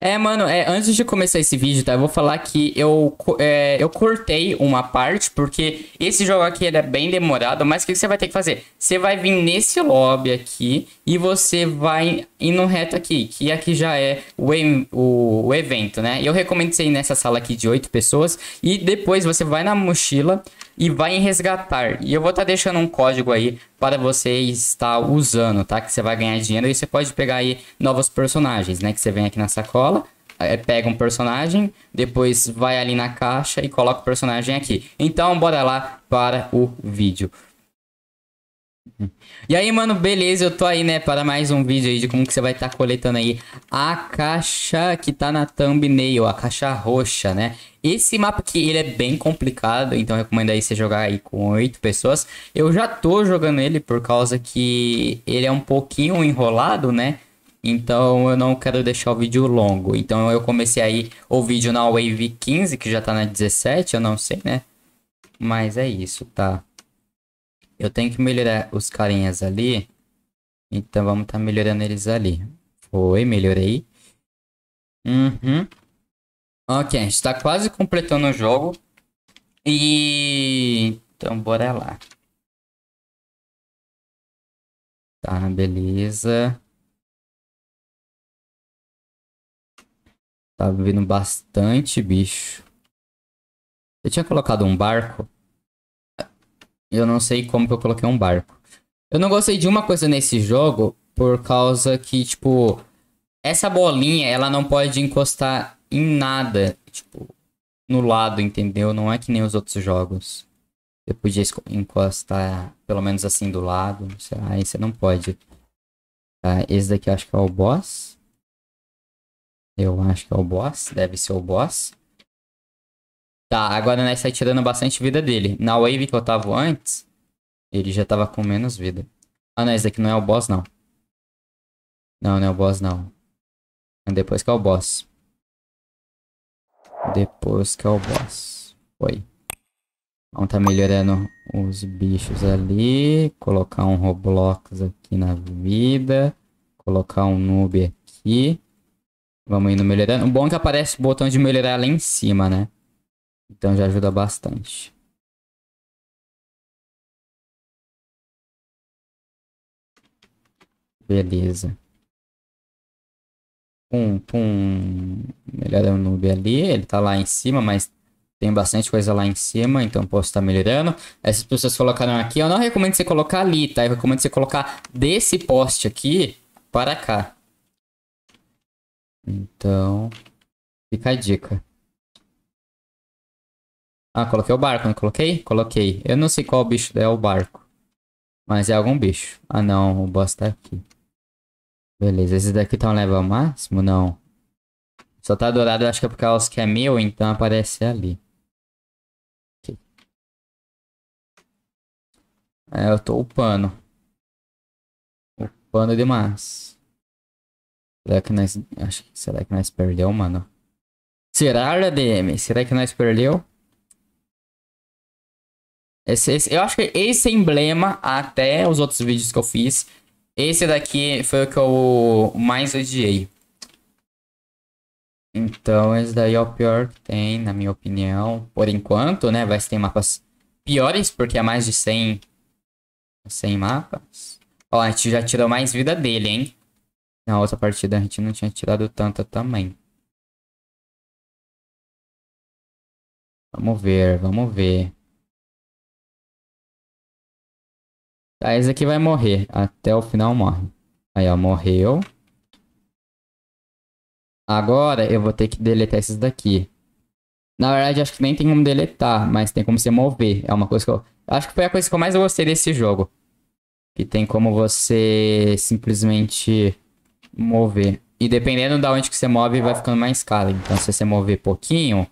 É, mano, é, antes de começar esse vídeo, tá? Eu vou falar que eu, é, eu cortei uma parte, porque esse jogo aqui ele é bem demorado, mas o que você vai ter que fazer? Você vai vir nesse lobby aqui e você vai indo reto aqui, que aqui já é o, o, o evento, né? Eu recomendo você ir nessa sala aqui de oito pessoas e depois você vai na mochila e vai em resgatar. E eu vou estar tá deixando um código aí para você estar usando, tá? Que você vai ganhar dinheiro e você pode pegar aí novos personagens, né? Que você vem aqui na sacola, eh, pega um personagem, depois vai ali na caixa e coloca o personagem aqui. Então, bora lá para o vídeo. E aí, mano, beleza, eu tô aí, né, para mais um vídeo aí de como que você vai estar tá coletando aí a caixa que tá na thumbnail, a caixa roxa, né? Esse mapa aqui, ele é bem complicado, então recomendo aí você jogar aí com oito pessoas. Eu já tô jogando ele por causa que ele é um pouquinho enrolado, né? Então eu não quero deixar o vídeo longo. Então eu comecei aí o vídeo na Wave 15, que já tá na 17, eu não sei, né? Mas é isso, tá? Eu tenho que melhorar os carinhas ali. Então vamos estar tá melhorando eles ali. Foi, melhorei. Uhum. Ok, a gente tá quase completando o jogo. E... Então bora lá. Tá, beleza. Tá vindo bastante bicho. Eu tinha colocado um barco. Eu não sei como que eu coloquei um barco. Eu não gostei de uma coisa nesse jogo, por causa que, tipo, essa bolinha, ela não pode encostar em nada, tipo, no lado, entendeu? Não é que nem os outros jogos. Eu podia encostar, pelo menos assim, do lado, sei lá, aí você não pode. Tá, esse daqui eu acho que é o boss. Eu acho que é o boss, deve ser o boss. Tá, agora nós está tirando bastante vida dele. Na wave que eu tava antes, ele já tava com menos vida. Ah, não, esse daqui não é o boss, não. Não, não é o boss, não. É depois que é o boss. Depois que é o boss. Foi. Vamos então tá melhorando os bichos ali. Colocar um Roblox aqui na vida. Colocar um noob aqui. Vamos indo melhorando. O bom é que aparece o botão de melhorar lá em cima, né? Então já ajuda bastante. Beleza. Pum, pum. Melhora é o noob ali. Ele tá lá em cima, mas tem bastante coisa lá em cima, então posso estar tá melhorando. Essas pessoas colocaram aqui. Eu não recomendo você colocar ali, tá? Eu recomendo você colocar desse poste aqui para cá. Então, fica a dica. Ah, coloquei o barco, não coloquei? Coloquei. Eu não sei qual bicho é o barco. Mas é algum bicho. Ah, não. O boss tá aqui. Beleza. Esse daqui tá um level máximo? Não. Só tá dourado, acho que é por causa que é meu, então aparece ali. Okay. É, eu tô upando. Upando demais. Será que nós... Acho, será que nós perdeu, mano? Será, DM? Será que nós perdeu? Esse, esse, eu acho que esse é emblema, até os outros vídeos que eu fiz, esse daqui foi o que eu mais odiei. Então, esse daí é o pior que tem, na minha opinião. Por enquanto, né? Vai ter mapas piores, porque é mais de 100, 100 mapas. Ó, a gente já tirou mais vida dele, hein? Na outra partida a gente não tinha tirado tanta também. Vamos ver, vamos ver. Tá, esse aqui vai morrer. Até o final morre. Aí, ó, morreu. Agora eu vou ter que deletar esses daqui. Na verdade, acho que nem tem como deletar, mas tem como você mover. É uma coisa que eu... Acho que foi a coisa que eu mais gostei desse jogo. Que tem como você simplesmente mover. E dependendo da onde que você move, vai ficando mais caro. Então, se você mover pouquinho,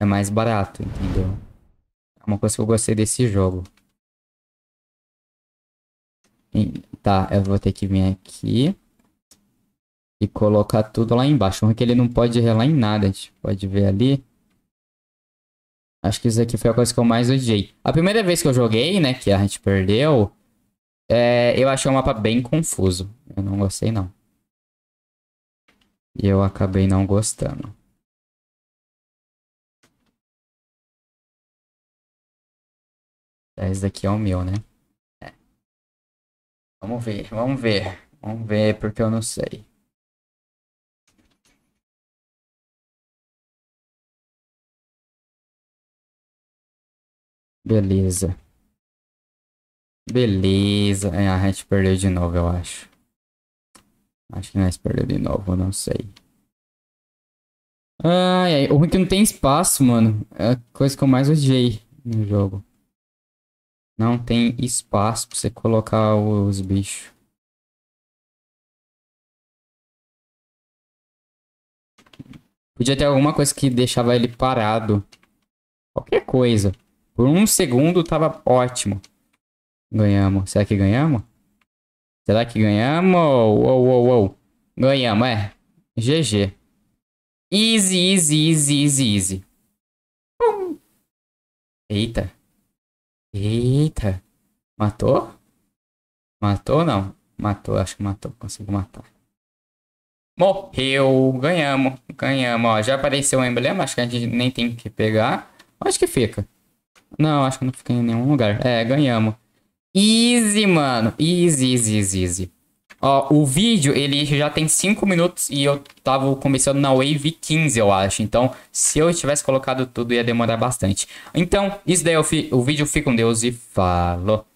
é mais barato, entendeu? É uma coisa que eu gostei desse jogo. Tá, eu vou ter que vir aqui e colocar tudo lá embaixo. Porque é ele não pode relar em nada, a gente pode ver ali. Acho que isso aqui foi a coisa que eu mais odiei. A primeira vez que eu joguei, né, que a gente perdeu, é, eu achei o mapa bem confuso. Eu não gostei, não. E eu acabei não gostando. Esse daqui é o meu, né? Vamos ver, vamos ver. Vamos ver, porque eu não sei. Beleza. Beleza. É, a gente perdeu de novo, eu acho. Acho que nós perdemos de novo, não sei. Ai, ai, o ruim é que não tem espaço, mano. É a coisa que eu mais odiei no jogo. Não tem espaço para você colocar os bichos. Podia ter alguma coisa que deixava ele parado. Qualquer coisa. Por um segundo tava ótimo. Ganhamos. Será que ganhamos? Será que ganhamos? Uou, uou, uou. Ganhamos, é. GG. Easy, easy, easy, easy, easy. Eita. Eita. Matou? Matou não? Matou, acho que matou. Consigo matar. Morreu. Ganhamos. Ganhamos. Ó, já apareceu o um emblema. Acho que a gente nem tem que pegar. Acho que fica. Não, acho que não fica em nenhum lugar. É, ganhamos. Easy, mano. Easy, easy, easy. Ó, o vídeo, ele já tem 5 minutos e eu tava começando na Wave 15, eu acho. Então, se eu tivesse colocado tudo, ia demorar bastante. Então, isso daí, o, o vídeo fica com Deus e falou.